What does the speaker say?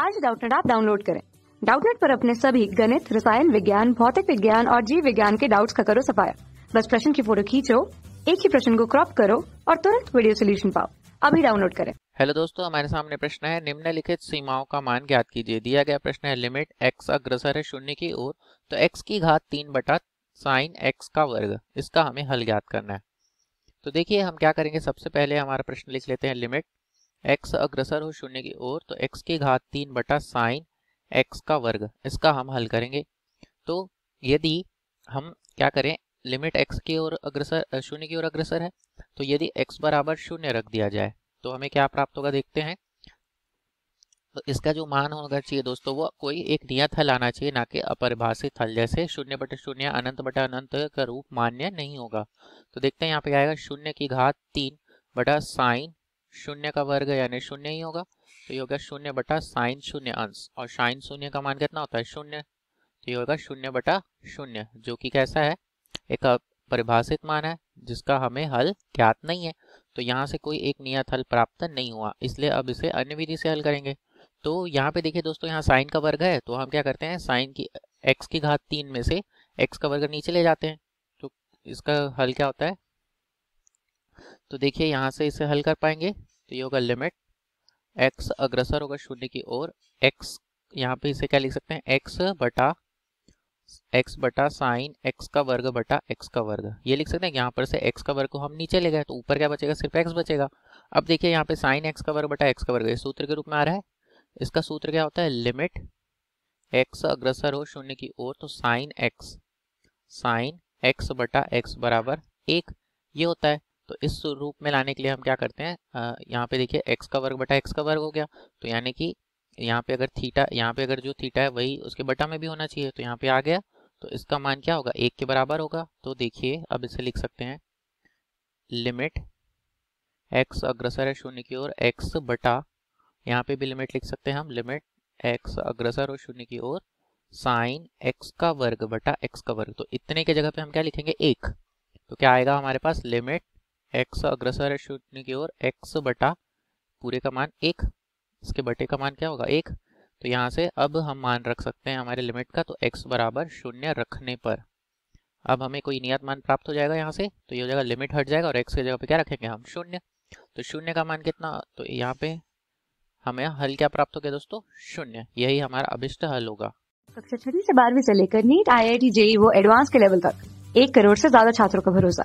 आज डाउटनेट आप डाउनलोड करें डाउटनेट पर अपने सभी गणित रसायन विज्ञान भौतिक विज्ञान और जीव विज्ञान के डाउट्स का करो सफाया बस प्रश्न की फोटो खींचो एक ही प्रश्न को क्रॉप करो और तुरंत वीडियो सोल्यूशन पाओ अभी डाउनलोड करें हेलो दोस्तों हमारे सामने प्रश्न है निम्नलिखित सीमाओं का मान ज्ञात कीजिए दिया गया प्रश्न है लिमिट एक्स अग्रसर है शून्य की ओर तो एक्स की घात तीन बटा साइन एक्स का वर्ग इसका हमें हल ज्ञात करना है तो देखिए हम क्या करेंगे सबसे पहले हमारा प्रश्न लिख लेते हैं लिमिट एक्स अग्रसर हो शून्य की ओर तो एक्स की घात तीन बटा साइन एक्स का वर्ग इसका हम हल करेंगे तो यदि हम क्या करें लिमिट एक्स की ओर अग्रसर शून्य की ओर अग्रसर है तो यदि एक्स बराबर शून्य रख दिया जाए तो हमें क्या प्राप्त होगा देखते हैं तो इसका जो मान होना चाहिए दोस्तों वो कोई एक नियत हल आना चाहिए ना कि अपरिभाषित हल जैसे शून्य बटे शून्य अनंत बटा अनंत का रूप मान्य नहीं होगा तो देखते हैं यहाँ पे आएगा शून्य की घात तीन बटा साइन शून्य का वर्ग यानी शून्य ही होगा तो ये होगा शून्य बटा साइन शून्य अंश और साइन शून्य का मान कितना होता है शून्य तो ये होगा शून्य बटा शून्य जो कि कैसा है एक परिभाषित मान है जिसका हमें हल ज्ञात नहीं है तो यहाँ से कोई एक नियत हल प्राप्त नहीं हुआ इसलिए अब इसे अन्य विधि से हल करेंगे तो यहाँ पे देखिए दोस्तों यहाँ साइन का वर्ग है तो हम क्या करते हैं साइन की एक्स की घात तीन में से एक्स का वर्ग नीचे ले जाते हैं तो इसका हल क्या होता है तो देखिए यहाँ से इसे हल कर पाएंगे तो ये होगा लिमिट एक्स अग्रसर होगा शून्य की ओर एक्स यहाँ पे इसे क्या लिख सकते हैं एक्स बटा एक्स बटा साइन एक्स का वर्ग बटा एक्स का वर्ग ये लिख सकते हैं यहाँ पर से एक्स का वर्ग को हम नीचे ले गए तो ऊपर क्या बचेगा सिर्फ एक्स बचेगा अब देखिए यहाँ पे साइन एक्स का वर्ग बटा एक्स का वर्ग ये सूत्र के रूप में आ रहा है इसका सूत्र क्या होता है लिमिट एक्स अग्रसर हो शून्य की ओर तो साइन एक्स साइन एक्स बटा एक्स बराबर एक ये होता है तो इस रूप में लाने के लिए हम क्या करते हैं यहाँ पे देखिए एक्स का वर्ग बटा एक्स का वर्ग हो गया तो यानी कि यहाँ पे अगर थीटा यहाँ पे अगर जो थीटा है वही उसके बटा में भी होना चाहिए तो यहाँ पे आ गया तो इसका मान क्या होगा एक के बराबर होगा तो देखिए अब इसे लिख सकते हैं लिमिट एक्स अग्रसर है शून्य की ओर एक्स बटा यहाँ पे भी लिमिट लिख सकते हैं हम लिमिट एक्स अग्रसर और शून्य की ओर साइन एक्स का वर्ग बटा एक्स का वर्ग तो इतने के जगह पे हम क्या लिखेंगे एक तो क्या आएगा हमारे पास लिमिट एक्स अग्रसर है शून्य की ओर एक्स बटा पूरे का मान एक इसके बटे का मान क्या होगा एक तो यहाँ से अब हम मान रख सकते हैं हमारे लिमिट का तो एक्स बराबर शून्य रखने पर अब हमें कोई नियत मान प्राप्त हो जाएगा यहाँ से तो ये हो जाएगा लिमिट हट जाएगा और एक्स की जगह पे क्या रखेंगे हम शून्य तो शून्य का मान कितना तो यहाँ पे हमें हल क्या प्राप्त हो गया दोस्तों शून्य यही हमारा अभिष्ट हल होगा कक्षा छठी से बारहवीं से लेकर NEET IIT JEE वो एडवांस के लेवल तक एक करोड़ से ज्यादा छात्रों का भरोसा